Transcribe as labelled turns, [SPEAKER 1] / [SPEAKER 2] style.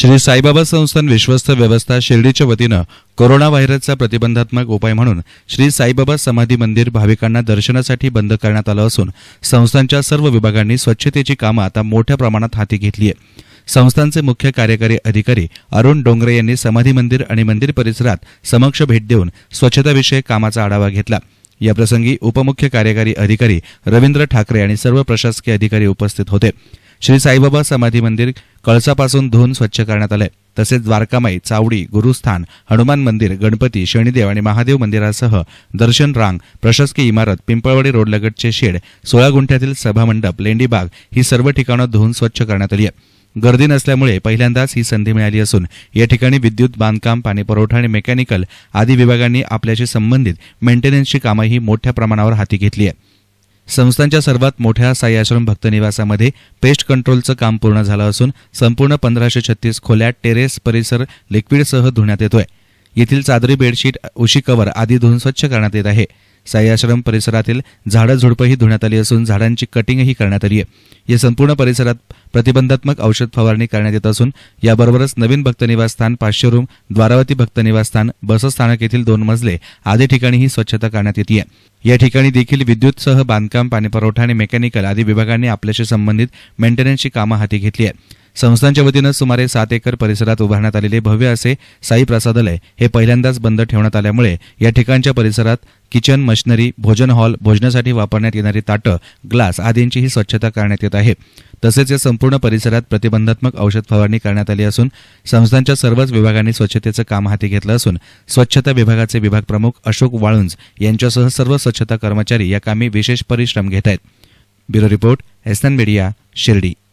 [SPEAKER 1] श्री साईबाबा संस्थान विश्वस्त व्यवस्था शिर्डीच्या वतीनं कोरोना व्हायरसचा प्रतिबंधात्मक उपाय म्हणून श्री साईबाबा समाधी मंदिर भाविकांना दर्शनासाठी बंद करण्यात आलं असून संस्थांच्या सर्व विभागांनी स्वच्छतेची कामं आता मोठ्या प्रमाणात हाती घेतली आहे संस्थांचे मुख्य कार्यकारी अधिकारी अरुण डोंगरे यांनी समाधी मंदिर आणि मंदिर परिसरात समक्ष भेट देऊन स्वच्छताविषयक कामाचा आढावा घेतला याप्रसंगी उपमुख्य कार्यकारी अधिकारी रवींद्र ठाकरे आणि सर्व प्रशासकीय अधिकारी उपस्थित होते श्री साईबाबा समाधी मंदिर कळसापासून धुवून स्वच्छ करण्यात आलंय तसेच द्वारकामाई चावडी गुरुस्थान हनुमान मंदिर गणपती शनिदेव आणि महादेव मंदिरासह दर्शन रांग प्रशासकीय इमारत पिंपळवाडी रोड शेड सोळा गुंठ्यातील सभामंडप लेंडीबाग ही सर्व ठिकाणं धुवून स्वच्छ करण्यात आली आहे गर्दी नसल्यामुळे पहिल्यांदाच ही संधी मिळाली असून या ठिकाणी विद्युत बांधकाम पाणीपुरवठा आणि मेकॅनिकल आदी विभागांनी आपल्याशी संबंधित मेंटेनन्सची कामंही मोठ्या प्रमाणावर हाती घेतली आहे संस्थांच्या सर्वात मोठ्या आश्रम भक्तनिवासामध्ये पेस्ट कंट्रोलचं काम पूर्ण झालं असून संपूर्ण पंधराशे छत्तीस खोल्या टेरेस परिसर लिक्विडसह धुण्यात येतोय येथील चादरी बेडशीट उशी कवर आदी धुवून स्वच्छ करण्यात येत आहे आश्रम परिसरातील झाडं झुडपंही धुण्यात आली असून झाडांची कटिंगही करण्यात आली आहे या संपूर्ण परिसरात प्रतिबंधात्मक औषध फवारणी करण्यात येत असून याबरोबरच नवीन भक्त निवासस्थान पाचशे रूम द्वारावती भक्त निवासस्थान बसस्थानक येथील दोन मजले आदी ठिकाणीही स्वच्छता करण्यात आहे या ठिकाणी देखील विद्युतसह बांधकाम पाणीपुरवठा आणि मेकॅनिकल आदी विभागांनी आपल्याशी संबंधित मेंटेनन्सची कामं हाती घेतली आहेत संस्थांच्या वतीनं सुमारे सात एकर परिसरात उभारण्यात आलेले भव्य असे साई प्रसादालय हे पहिल्यांदाच बंद ठेवण्यात आल्यामुळे या ठिकाणच्या परिसरात किचन मशिनरी भोजन हॉल भोजनासाठी वापरण्यात येणारी ताटं ग्लास आदींचीही स्वच्छता करण्यात येत आहे तसेच या संपूर्ण परिसरात प्रतिबंधात्मक औषध फवारणी करण्यात आली असून संस्थांच्या सर्वच विभागांनी स्वच्छतेचं काम हाती घेतलं असून स्वच्छता विभागाचे विभाग प्रमुख अशोक वाळुंज यांच्यासह सर्व स्वच्छता कर्मचारी या कामी विशेष परिश्रम घेत आहेत bureau report SN media Shirdi